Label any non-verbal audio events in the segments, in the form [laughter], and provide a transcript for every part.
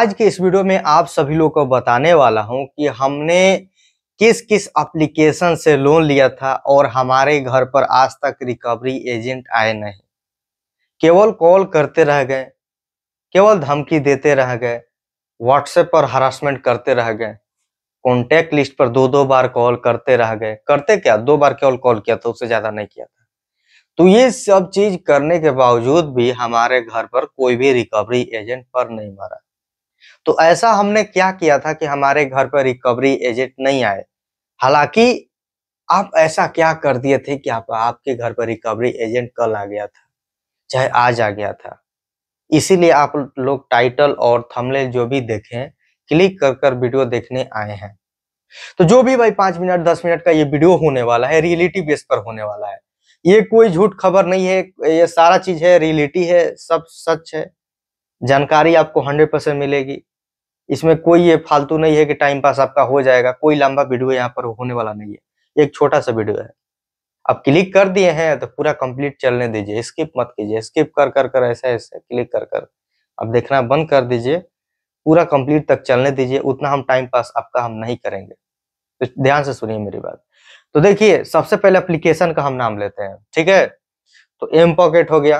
आज के इस वीडियो में आप सभी लोग को बताने वाला हूं कि हमने किस किस एप्लीकेशन से लोन लिया था और हमारे घर पर आज तक रिकवरी एजेंट आए नहीं केवल कॉल करते रह गए केवल धमकी देते रह गए व्हाट्सएप पर हरासमेंट करते रह गए कॉन्टैक्ट लिस्ट पर दो दो बार कॉल करते रह गए करते क्या दो बार केवल कॉल किया था तो उससे ज्यादा नहीं किया था तो ये सब चीज करने के बावजूद भी हमारे घर पर कोई भी रिकवरी एजेंट पर नहीं मरा तो ऐसा हमने क्या किया था कि हमारे घर पर रिकवरी एजेंट नहीं आए हालांकि आप ऐसा क्या कर दिए थे कि आप आपके घर पर रिकवरी एजेंट कल आ गया था चाहे आज आ गया था इसीलिए आप लोग टाइटल और थंबनेल जो भी देखें क्लिक कर कर वीडियो देखने आए हैं तो जो भी भाई पांच मिनट दस मिनट का ये वीडियो होने वाला है रियलिटी बेस पर होने वाला है ये कोई झूठ खबर नहीं है ये सारा चीज है रियलिटी है सब सच है जानकारी आपको 100 परसेंट मिलेगी इसमें कोई ये फालतू नहीं है कि टाइम पास आपका हो जाएगा कोई लंबा वीडियो यहाँ पर होने वाला नहीं है एक छोटा सा वीडियो है आप क्लिक कर दिए हैं तो पूरा कंप्लीट चलने दीजिए स्किप मत कीजिए स्किप कर कर कर ऐसा ऐसा क्लिक कर कर आप देखना बंद कर दीजिए पूरा कंप्लीट तक चलने दीजिए उतना हम टाइम पास आपका हम नहीं करेंगे तो ध्यान से सुनिए मेरी बात तो देखिए सबसे पहले एप्लीकेशन का हम नाम लेते हैं ठीक है तो एम पॉकेट हो गया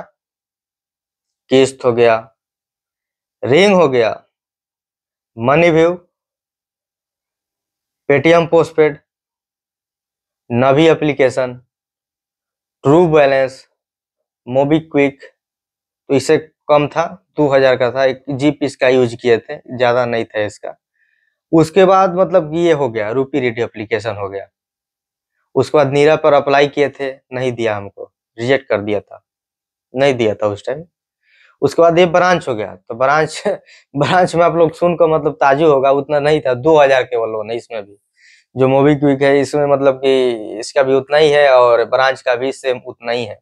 किस्त हो गया रिंग हो गया money view Paytm postpaid Navi application true balance MobiKwik तो इससे कम था दो हजार का था एक जीप इसका यूज किए थे ज़्यादा नहीं था इसका उसके बाद मतलब ये हो गया रूपी रेडी एप्लीकेशन हो गया उसके बाद नीरा पर अप्लाई किए थे नहीं दिया हमको रिजेक्ट कर दिया था नहीं दिया था उस टाइम उसके बाद ये ब्रांच हो गया तो ब्रांच [laughs] ब्रांच में आप लोग सुनकर मतलब ताजू होगा उतना नहीं था दो हजार केवल लोन ने इसमें भी जो मोबी क्विक है इसमें मतलब कि इसका भी उतना ही है और ब्रांच का भी सेम उतना ही है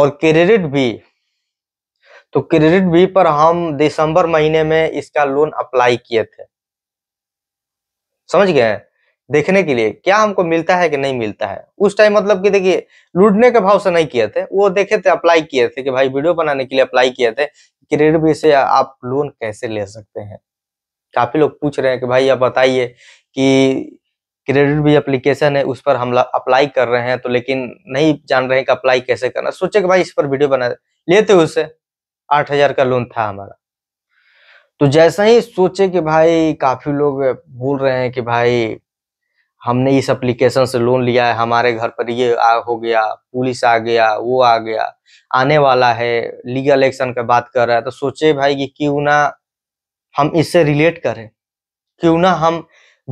और क्रेडिट भी तो क्रेडिट भी पर हम दिसंबर महीने में इसका लोन अप्लाई किए थे समझ गए देखने के लिए क्या हमको मिलता है कि नहीं मिलता है उस टाइम मतलब कि देखिए लूटने के भाव से नहीं किए थे वो देखे थे अप्लाई किए थे कि भाई वीडियो बनाने के लिए अप्लाई किए थे क्रेडिट भी से आप लोन कैसे ले सकते हैं काफी लोग पूछ रहे हैं कि भाई आप बताइए कि क्रेडिट भी अप्लीकेशन है उस पर हम अप्लाई कर रहे हैं तो लेकिन नहीं जान रहे हैं कि अप्लाई कैसे करना सोचे कि भाई इस पर वीडियो बना लेते उसे आठ हजार का लोन था हमारा तो जैसा ही सोचे कि भाई काफी लोग बोल रहे हैं कि भाई हमने इस एप्लीकेशन से लोन लिया है हमारे घर पर ये आ हो गया पुलिस आ गया वो आ गया आने वाला है लीगल एक्शन का बात कर रहा है तो सोचे भाई कि क्यों ना हम इससे रिलेट करें क्यों ना हम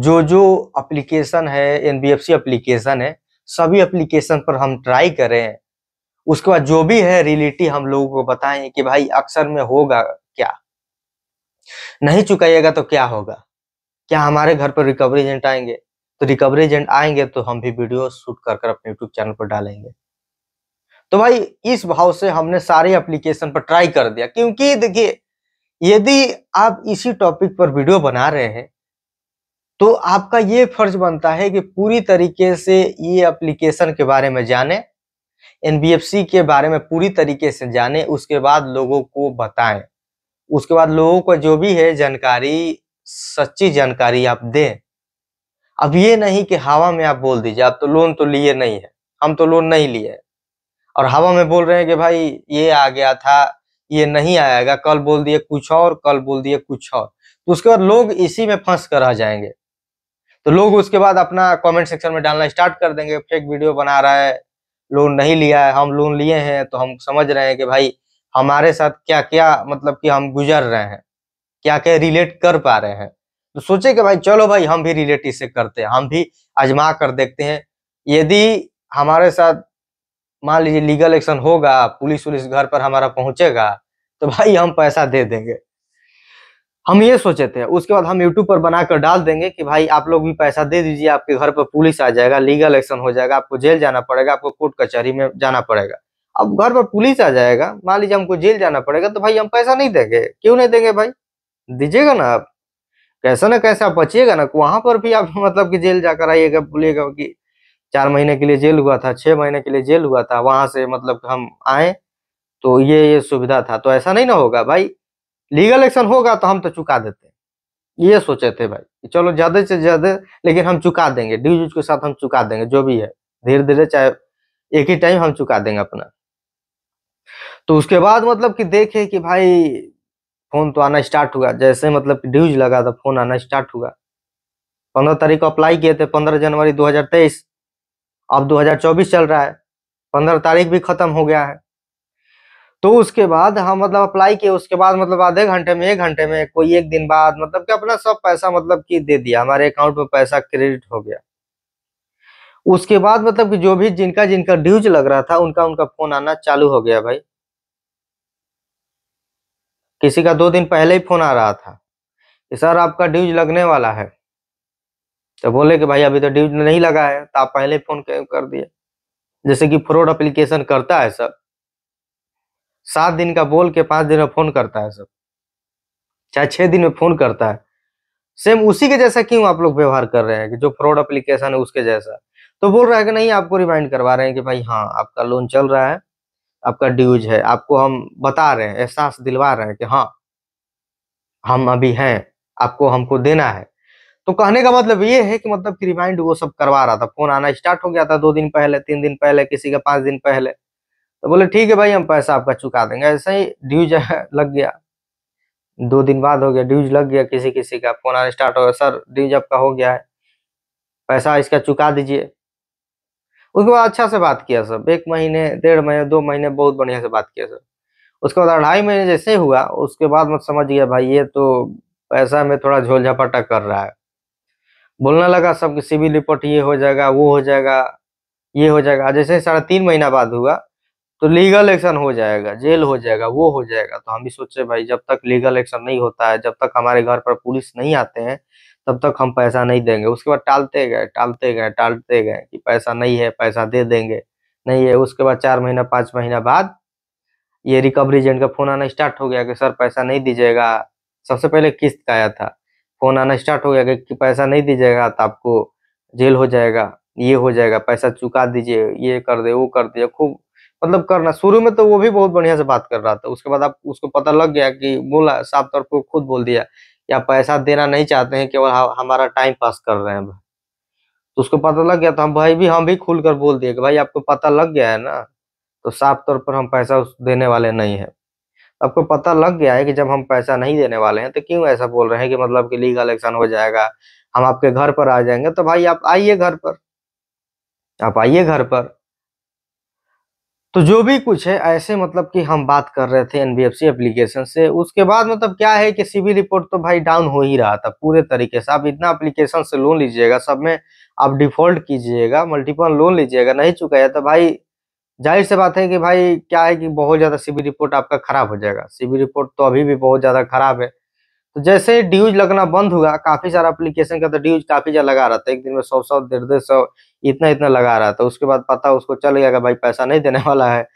जो जो एप्लीकेशन है एनबीएफसी एप्लीकेशन है सभी एप्लीकेशन पर हम ट्राई करें उसके बाद जो भी है रियलिटी हम लोगों को बताएं कि भाई अक्सर में होगा क्या नहीं चुकाइएगा तो क्या होगा क्या हमारे घर पर रिकवरी एजेंट आएंगे तो रिकवरी एजेंट आएंगे तो हम भी वीडियो शूट कर कर अपने यूट्यूब चैनल पर डालेंगे तो भाई इस भाव से हमने सारे एप्लीकेशन पर ट्राई कर दिया क्योंकि देखिए यदि आप इसी टॉपिक पर वीडियो बना रहे हैं तो आपका ये फर्ज बनता है कि पूरी तरीके से ये एप्लीकेशन के बारे में जाने एनबीएफसी के बारे में पूरी तरीके से जाने उसके बाद लोगों को बताएं उसके बाद लोगों को जो भी है जानकारी सच्ची जानकारी आप दें अब ये नहीं कि हवा में आप बोल दीजिए आप तो लोन तो लिए नहीं है हम तो लोन नहीं लिए और हवा में बोल रहे हैं कि भाई ये आ गया था ये नहीं आएगा कल बोल दिए कुछ और कल बोल दिए कुछ और तो उसके बाद लोग इसी में फंस कर रह जाएंगे तो लोग उसके बाद अपना कमेंट सेक्शन में डालना स्टार्ट कर देंगे फेक वीडियो बना रहा है लोन नहीं लिया है हम लोन लिए हैं तो हम समझ रहे हैं कि भाई हमारे साथ क्या क्या मतलब कि हम गुजर रहे हैं क्या क्या रिलेट कर पा रहे हैं तो सोचे कि भाई चलो भाई हम भी रिलेटिव से करते हैं हम भी आजमा कर देखते हैं यदि हमारे साथ मान लीजिए लीगल एक्शन होगा पुलिस उलिस घर पर हमारा पहुंचेगा तो भाई हम पैसा दे देंगे हम ये सोचे थे उसके बाद हम यूट्यूब पर बनाकर डाल देंगे कि भाई आप लोग भी पैसा दे दीजिए आपके घर पर पुलिस आ जाएगा लीगल एक्शन हो जाएगा आपको जेल जाना पड़ेगा आपको कोर्ट कचहरी में जाना पड़ेगा अब घर पर पुलिस आ जाएगा मान लीजिए हमको जेल जाना पड़ेगा तो भाई हम पैसा नहीं देंगे क्यों नहीं देंगे भाई दीजिएगा ना आप कैसा ना कैसे आप बचिएगा ना वहां पर भी आप [laughs] मतलब कि जेल जाकर आइएगा बोलिएगा कि चार महीने के लिए जेल हुआ था छह महीने के लिए जेल हुआ था वहां से मतलब हम आए तो ये ये सुविधा था तो ऐसा नहीं ना होगा भाई लीगल एक्शन होगा तो हम तो चुका देते ये सोचे थे भाई चलो ज्यादा से ज्यादा लेकिन हम चुका देंगे ड्यूज के साथ हम चुका देंगे जो भी है धीरे धीरे चाहे एक ही टाइम हम चुका देंगे अपना तो उसके बाद मतलब कि देखे कि भाई फोन तो आना स्टार्ट हुआ जैसे मतलब ड्यूज लगा था फोन आना स्टार्ट हुआ पंद्रह तारीख को अप्लाई किए थे पंद्रह जनवरी दो हजार तेईस अब दो हजार चौबीस चल रहा है पंद्रह तारीख भी खत्म हो गया है तो उसके बाद हम मतलब अप्लाई किए उसके बाद मतलब आधे घंटे में एक घंटे में कोई एक दिन बाद मतलब कि अपना सब पैसा मतलब कि दे दिया हमारे अकाउंट में पैसा क्रेडिट हो गया उसके बाद मतलब कि जो भी जिनका जिनका ड्यूज लग रहा था उनका उनका फोन आना चालू हो गया भाई किसी का दो दिन पहले ही फोन आ रहा था कि सर आपका ड्यूज लगने वाला है तो बोले कि भाई अभी तो ड्यूज नहीं लगा है तो आप पहले फोन कर दिए जैसे कि फ्रॉड अप्लीकेशन करता है सर सात दिन का बोल के पांच दिन में फोन करता है सर चाहे छह दिन में फोन करता है सेम उसी के जैसा क्यों आप लोग व्यवहार कर रहे हैं कि जो फ्रॉड अप्लीकेशन है उसके जैसा तो बोल रहा है कि नहीं आपको रिमाइंड करवा रहे हैं कि भाई हाँ आपका लोन चल रहा है आपका ड्यूज है आपको हम बता रहे हैं एहसास दिलवा रहे हैं कि हाँ हम अभी हैं आपको हमको देना है तो कहने का मतलब ये है कि मतलब कि रिमाइंड वो सब करवा रहा था फोन आना स्टार्ट हो गया था दो दिन पहले तीन दिन पहले किसी का पांच दिन पहले तो बोले ठीक है भाई हम पैसा आपका चुका देंगे ऐसे ही ड्यूज [laughs] लग गया दो दिन बाद हो गया ड्यूज लग गया किसी किसी का फोन आना स्टार्ट हो गया सर ड्यूज आपका हो गया है पैसा इसका चुका दीजिए उसके बाद अच्छा से बात किया सब एक महीने डेढ़ महीने दो महीने बहुत बढ़िया से बात किया सब उसके बाद अढ़ाई महीने जैसे हुआ उसके बाद मत समझ गया भाई ये तो पैसा में थोड़ा झोल झपाटा कर रहा है बोलने लगा सब सिविल रिपोर्ट ये हो जाएगा वो हो जाएगा ये हो जाएगा जैसे साढ़े तीन महीना बाद हुआ तो लीगल एक्शन हो जाएगा जेल हो जाएगा वो हो जाएगा तो हम भी सोचे भाई जब तक लीगल एक्शन नहीं होता है जब तक हमारे घर पर पुलिस नहीं आते हैं तब तक हम पैसा नहीं देंगे उसके बाद टालते गए टालते गए टालते गए कि पैसा नहीं है पैसा दे देंगे नहीं है उसके बाद चार महीना पाँच महीना बाद ये रिकवरी एजेंट का फोन आना स्टार्ट हो गया कि सर पैसा नहीं दीजिएगा सबसे पहले किस्त का आया था फोन आना स्टार्ट हो गया कि पैसा नहीं दीजिएगा तो आपको जेल हो जाएगा ये हो जाएगा पैसा चुका दीजिए ये कर दे वो कर दिए खूब मतलब करना शुरू में तो वो भी बहुत बढ़िया से बात कर रहा था उसके बाद आप उसको पता लग गया कि बोला साफ तौर पर खुद बोल दिया या पैसा देना नहीं चाहते हैं केवल हमारा टाइम पास कर रहे हैं तो उसको पता लग गया तो हम भाई भी हम भी खुल कर बोल दिए कि भाई आपको पता लग गया है ना तो साफ तौर पर हम पैसा देने वाले नहीं है आपको पता लग गया है कि जब हम पैसा नहीं देने वाले हैं तो क्यों ऐसा बोल रहे हैं कि मतलब कि लीगल एक्शन हो जाएगा हम आपके घर पर आ जाएंगे तो भाई आप आइए घर पर आप आइए घर पर तो जो भी कुछ है ऐसे मतलब कि हम बात कर रहे थे एनबीएफसी एप्लीकेशन से उसके बाद मतलब क्या है कि सीबी रिपोर्ट तो भाई डाउन हो ही रहा था पूरे तरीके से आप इतना एप्लीकेशन से लोन लीजिएगा सब में आप डिफॉल्ट कीजिएगा मल्टीपल लोन लीजिएगा नहीं चुकाया तो भाई जाहिर से बात है कि भाई क्या है कि बहुत ज़्यादा सीबी रिपोर्ट आपका खराब हो जाएगा सीबी रिपोर्ट तो अभी भी बहुत ज़्यादा खराब है तो जैसे ड्यूज लगना बंद हुआ काफी सारा अप्लीकेशन का तो ड्यूज काफी ज्यादा लगा रहा था एक दिन में सौ सौ डेढ़ डेढ़ सौ इतना इतना लगा रहा था उसके बाद पता उसको चल गया भाई पैसा नहीं देने वाला है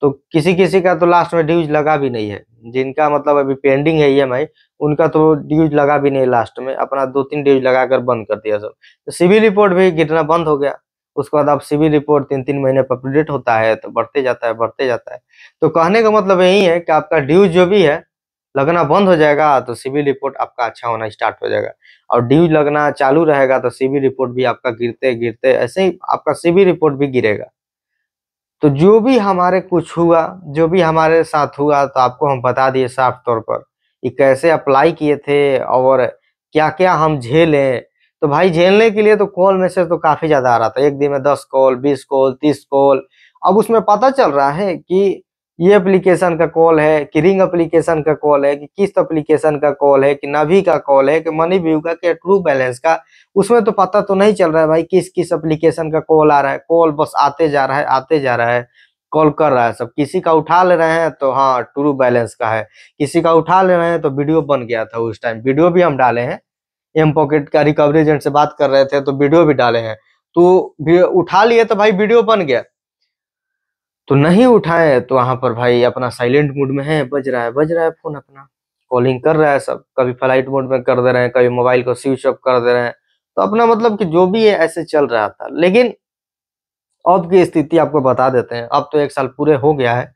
तो किसी किसी का तो लास्ट में ड्यूज लगा भी नहीं है जिनका मतलब अभी पेंडिंग है ई e उनका तो ड्यूज लगा भी नहीं लास्ट में अपना दो तीन ड्यूज लगाकर बंद कर दिया सब तो सिविल रिपोर्ट भी गिरना बंद हो गया उसके बाद अब सिविल रिपोर्ट तीन तीन महीने पर अपडेट होता है तो बढ़ते जाता है बढ़ते जाता है तो कहने का मतलब यही है कि आपका ड्यूज जो भी है लगना बंद हो जाएगा तो सिविल रिपोर्ट आपका अच्छा होना स्टार्ट हो जाएगा और ड्यू लगना चालू रहेगा तो सिविल रिपोर्ट भी आपका गिरते गिरते ऐसे ही आपका सिविल रिपोर्ट भी गिरेगा तो जो भी हमारे कुछ हुआ जो भी हमारे साथ हुआ तो आपको हम बता दिए साफ तौर पर कि कैसे अप्लाई किए थे और क्या क्या हम झेले तो भाई झेलने के लिए तो कॉल मैसेज तो काफ़ी ज़्यादा आ रहा था एक दिन में दस कॉल बीस कॉल तीस कॉल अब उसमें पता चल रहा है कि ये एप्लीकेशन का कॉल है कि रिंग एप्लीकेशन का कॉल है कि किस्त एप्लीकेशन का कॉल है कि नभी का कॉल है कि मनी व्यू का कि ट्रू बैलेंस का उसमें तो पता तो नहीं चल रहा है भाई किस किस एप्लीकेशन का कॉल आ रहा है कॉल बस आते जा रहा है आते जा रहा है कॉल कर रहा है सब किसी का उठा ले रहे हैं तो हाँ ट्रू बैलेंस का है किसी का उठा ले रहे हैं तो वीडियो बन गया था उस टाइम वीडियो भी हम डाले हैं एम पॉकेट का रिकवरी एजेंट से बात कर रहे थे तो वीडियो भी डाले हैं तो उठा लिए तो भाई वीडियो बन गया तो नहीं उठाए तो वहां पर भाई अपना साइलेंट मूड में है बज रहा है बज रहा है फोन अपना कॉलिंग कर रहा है सब कभी फ्लाइट मोड में कर दे रहे हैं कभी मोबाइल को स्विच ऑफ कर दे रहे हैं तो अपना मतलब कि जो भी है ऐसे चल रहा था लेकिन अब की स्थिति आपको बता देते हैं अब तो एक साल पूरे हो गया है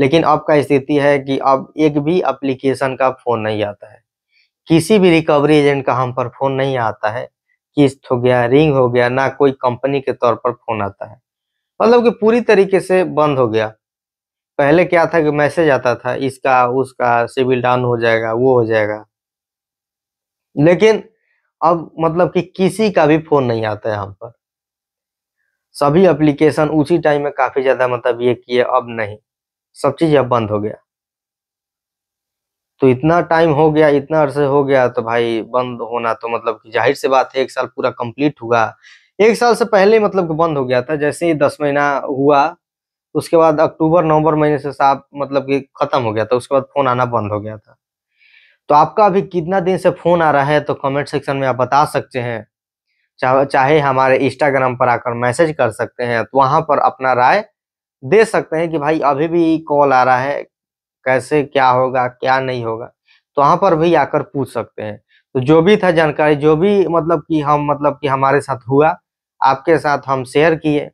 लेकिन अब का स्थिति है कि अब एक भी अप्लीकेशन का फोन नहीं आता है किसी भी रिकवरी एजेंट का हम पर फोन नहीं आता है किस्त हो गया रिंग हो गया ना कोई कंपनी के तौर पर फोन आता है मतलब कि पूरी तरीके से बंद हो गया पहले क्या था कि मैसेज आता था इसका उसका सिविल डाउन हो जाएगा वो हो जाएगा लेकिन अब मतलब कि किसी का भी फोन नहीं आता है हम पर सभी एप्लीकेशन उसी टाइम में काफी ज्यादा मतलब ये किए अब नहीं सब चीज अब बंद हो गया तो इतना टाइम हो गया इतना अरसे हो गया तो भाई बंद होना तो मतलब कि जाहिर से बात है एक साल पूरा कंप्लीट हुआ एक साल से पहले मतलब बंद हो गया था जैसे ही दस महीना हुआ उसके बाद अक्टूबर नवंबर महीने से साफ मतलब कि खत्म हो गया था उसके बाद फोन आना बंद हो गया था तो आपका अभी कितना दिन से फोन आ रहा है तो कमेंट सेक्शन में आप बता सकते हैं चाह, चाहे हमारे इंस्टाग्राम पर आकर मैसेज कर सकते हैं तो वहां पर अपना राय दे सकते हैं कि भाई अभी भी कॉल आ रहा है कैसे क्या होगा क्या नहीं होगा तो वहां पर भी आकर पूछ सकते हैं तो जो भी था जानकारी जो भी मतलब कि हम मतलब कि हमारे साथ हुआ आपके साथ हम शेयर किए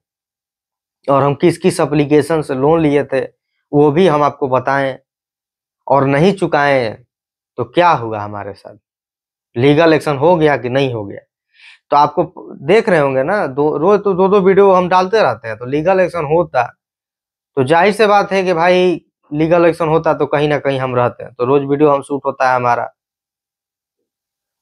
और हम किस किस अप्लीकेशन से लोन लिए थे वो भी हम आपको बताएं और नहीं चुकाएं तो क्या हुआ हमारे साथ लीगल एक्शन हो गया कि नहीं हो गया तो आपको देख रहे होंगे ना दो रोज तो दो दो वीडियो हम डालते रहते हैं तो लीगल एक्शन होता तो जाहिर से बात है कि भाई लीगल एक्शन होता तो कहीं ना कहीं हम रहते हैं तो रोज वीडियो हम शूट होता है हमारा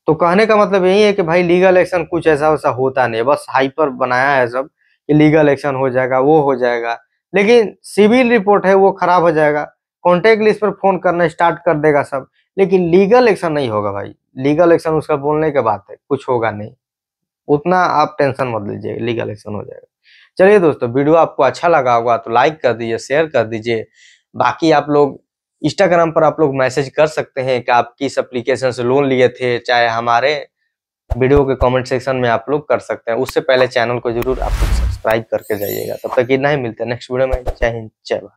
तो कहने का मतलब यही है कि भाई लीगल एक्शन कुछ ऐसा वैसा होता नहीं बस हाइपर बनाया है सब कि लीगल एक्शन हो जाएगा वो हो जाएगा लेकिन सिविल रिपोर्ट है वो खराब हो जाएगा कॉन्टेक्ट लिस्ट पर फोन करना स्टार्ट कर देगा सब लेकिन लीगल एक्शन नहीं होगा भाई लीगल एक्शन उसका बोलने के बाद है कुछ होगा नहीं उतना आप टेंशन मत लीजिए लीगल एक्शन हो जाएगा चलिए दोस्तों वीडियो आपको अच्छा लगा होगा तो लाइक कर दीजिए शेयर कर दीजिए बाकी आप लोग इंस्टाग्राम पर आप लोग मैसेज कर सकते हैं कि आप किस एप्लीकेशन से लोन लिए थे चाहे हमारे वीडियो के कमेंट सेक्शन में आप लोग कर सकते हैं उससे पहले चैनल को जरूर आप लोग सब्सक्राइब करके जाइएगा तब तक इतना ही मिलते हैं नेक्स्ट वीडियो में जय हिंद जय भारत